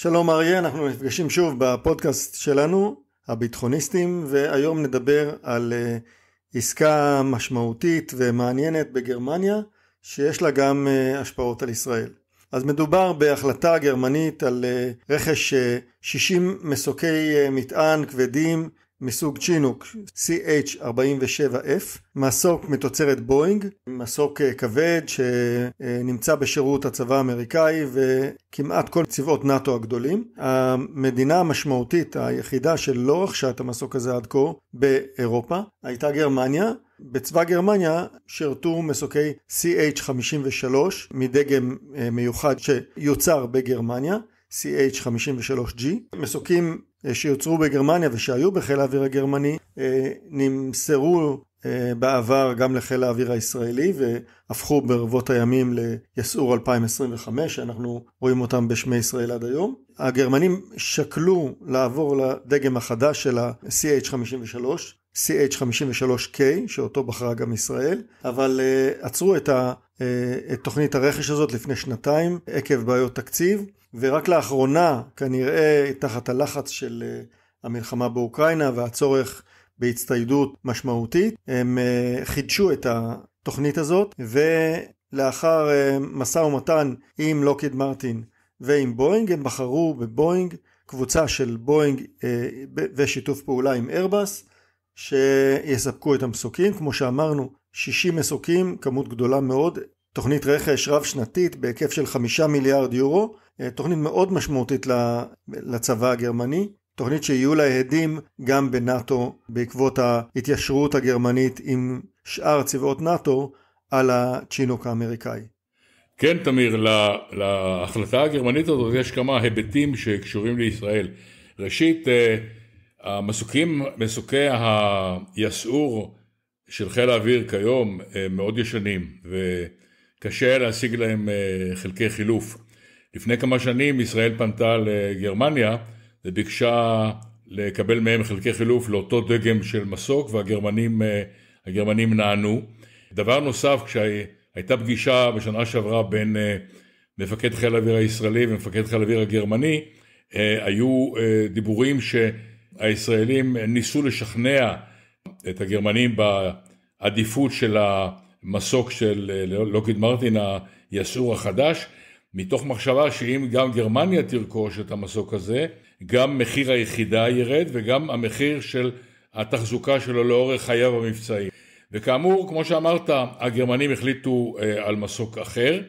שלום אריה, אנחנו נפגשים שוב בפודקאסט שלנו, הביטחוניסטים, והיום נדבר על אה, עסקה משמעותית ומעניינת בגרמניה, שיש לה גם אה, השפעות על ישראל. אז מדובר בהחלטה גרמנית על אה, רכש 60 מסוקי מטען כבדים מסוג צ'ינוק CH-47F, מסוק מתוצרת בואינג, מסוק אה, כבד שנמצא בשירות הצבא האמריקאי וכמעט כל צבאות נאט"ו הגדולים. המדינה המשמעותית היחידה שלא רכשה את המסוק הזה עד כה באירופה הייתה גרמניה. בצבא גרמניה שירתו מסוקי CH-53 מדגם אה, מיוחד שיוצר בגרמניה. CH-53G, מסוקים אה, שיוצרו בגרמניה ושהיו בחיל האוויר הגרמני אה, נמסרו אה, בעבר גם לחיל האוויר הישראלי והפכו ברבות הימים ליסעור 2025 שאנחנו רואים אותם בשמי ישראל עד היום. הגרמנים שקלו לעבור לדגם החדש של ה-CH53 CH53K, שאותו בחרה גם ישראל, אבל uh, עצרו את, ה, uh, את תוכנית הרכש הזאת לפני שנתיים עקב בעיות תקציב, ורק לאחרונה, כנראה תחת הלחץ של uh, המלחמה באוקראינה והצורך בהצטיידות משמעותית, הם uh, חידשו את התוכנית הזאת, ולאחר uh, משא ומתן עם לוקיד מרטין ועם בואינג, הם בחרו בבואינג, קבוצה של בואינג uh, בשיתוף פעולה עם איירבס, שיספקו את המסוקים. כמו שאמרנו, 60 מסוקים, כמות גדולה מאוד, תוכנית רכש רב שנתית בהיקף של 5 מיליארד יורו, אה, תוכנית מאוד משמעותית לצבא הגרמני, תוכנית שיהיו לה הדים גם בנאטו בעקבות ההתיישרות הגרמנית עם שאר צבאות נאטו על הצ'ינוק האמריקאי. כן, תמיר, לה, להחלטה הגרמנית הזאת יש כמה היבטים שקשורים לישראל. ראשית, אה, המסוקים, מסוקי היסעור של חיל האוויר כיום הם אה, מאוד ישנים וקשה להשיג להם אה, חלקי חילוף. לפני כמה שנים ישראל פנתה לגרמניה וביקשה לקבל מהם חלקי חילוף לאותו דגם של מסוק והגרמנים אה, נענו. דבר נוסף, כשהייתה פגישה בשנה שעברה בין מפקד חיל האוויר הישראלי ומפקד חיל האוויר הגרמני, היו דיבורים ש... הישראלים ניסו לשכנע את הגרמנים בעדיפות של המסוק של אה, לוקיד מרטין היסעור החדש, מתוך מחשבה שאם גם גרמניה תרכוש את המסוק הזה, גם מחיר היחידה ירד וגם המחיר של התחזוקה שלו לאורך חייו המבצעי. וכאמור, כמו שאמרת, הגרמנים החליטו אה, על מסוק אחר.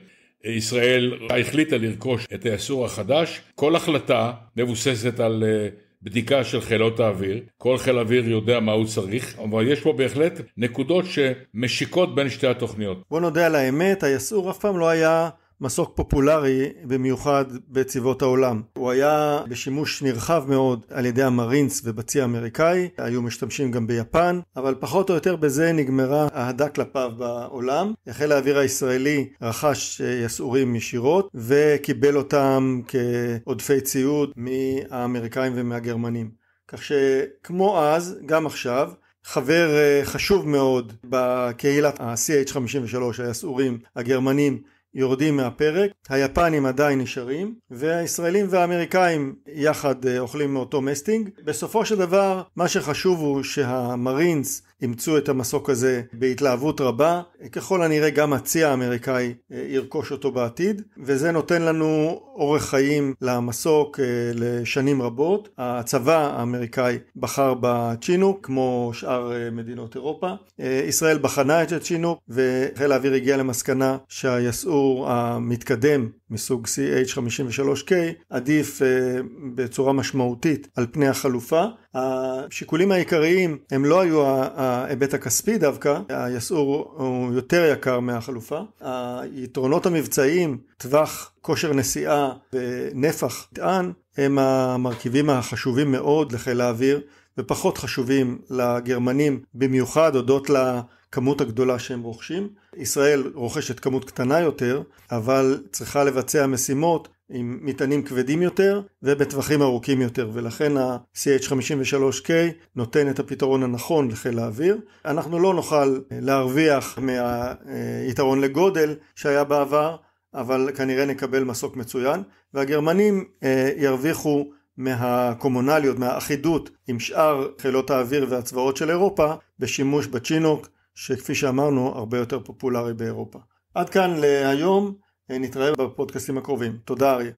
ישראל החליטה לרכוש את היסור החדש. כל החלטה מבוססת על אה, בדיקה של חילות האוויר, כל חיל אוויר יודע מה הוא צריך, אבל יש פה בהחלט נקודות שמשיקות בין שתי התוכניות. בוא נודה על האמת, היסעור אף פעם לא היה... מסוק פופולרי במיוחד בצבאות העולם. הוא היה בשימוש נרחב מאוד על ידי המרינס ובצי האמריקאי, היו משתמשים גם ביפן, אבל פחות או יותר בזה נגמרה אהדה כלפיו בעולם. חיל האוויר הישראלי רכש אה, יסעורים ישירות וקיבל אותם כעודפי ציוד מהאמריקאים ומהגרמנים. כך שכמו אז, גם עכשיו, חבר אה, חשוב מאוד בקהילת ה-CH53, היסעורים הגרמנים, יורדים מהפרק, היפנים עדיין נשארים, והישראלים והאמריקאים יחד אה, אוכלים מאותו מסטינג. בסופו של דבר, מה שחשוב הוא שהמרינס אימצו את המסוק הזה בהתלהבות רבה, ככל הנראה גם הצי האמריקאי אה, ירכוש אותו בעתיד, וזה נותן לנו אורך חיים למסוק אה, לשנים רבות. הצבא האמריקאי בחר בצ'ינוק כמו שאר אה, מדינות אירופה. ישראל בחנה את הצ'ינוק וחיל האוויר הגיע למסקנה שהיסעור המתקדם מסוג CH-53K עדיף בצורה משמעותית על פני החלופה. השיקולים העיקריים הם לא היו ההיבט הכספי דווקא, היסעור הוא יותר יקר מהחלופה. היתרונות המבצעיים, טווח, כושר נסיעה ונפח טען, הם המרכיבים החשובים מאוד לחיל האוויר, ופחות חשובים לגרמנים, במיוחד הודות לכמות הגדולה שהם רוכשים. ישראל רוכשת כמות קטנה יותר, אבל צריכה לבצע משימות עם מטענים כבדים יותר ובטווחים ארוכים יותר ולכן ה-CH53K נותן את הפתרון הנכון לחיל האוויר. אנחנו לא נוכל להרוויח מהיתרון לגודל שהיה בעבר אבל כנראה נקבל מסוק מצוין והגרמנים אה, ירוויחו מהקומונליות, מהאחידות עם שאר חילות האוויר והצבאות של אירופה בשימוש בצ'ינוק שכפי שאמרנו הרבה יותר פופולרי באירופה. עד כאן להיום אה, נתראה בפודקאסטים הקרובים. תודה אריה.